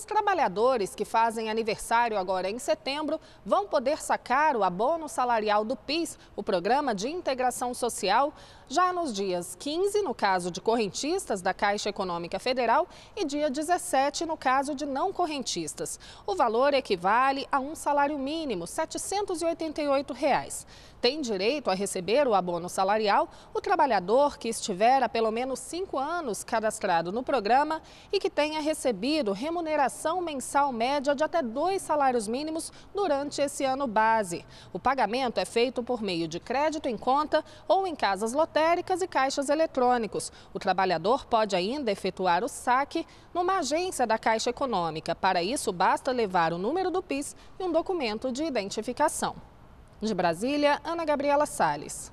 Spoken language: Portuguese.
Os trabalhadores que fazem aniversário agora em setembro vão poder sacar o abono salarial do PIS, o Programa de Integração Social, já nos dias 15, no caso de correntistas da Caixa Econômica Federal, e dia 17, no caso de não correntistas. O valor equivale a um salário mínimo, R$ 788. Reais. Tem direito a receber o abono salarial o trabalhador que estiver há pelo menos cinco anos cadastrado no programa e que tenha recebido remuneração mensal média de até dois salários mínimos durante esse ano base. O pagamento é feito por meio de crédito em conta ou em casas lotéricas lotéricas e caixas eletrônicos. O trabalhador pode ainda efetuar o saque numa agência da Caixa Econômica. Para isso, basta levar o número do PIS e um documento de identificação. De Brasília, Ana Gabriela Salles.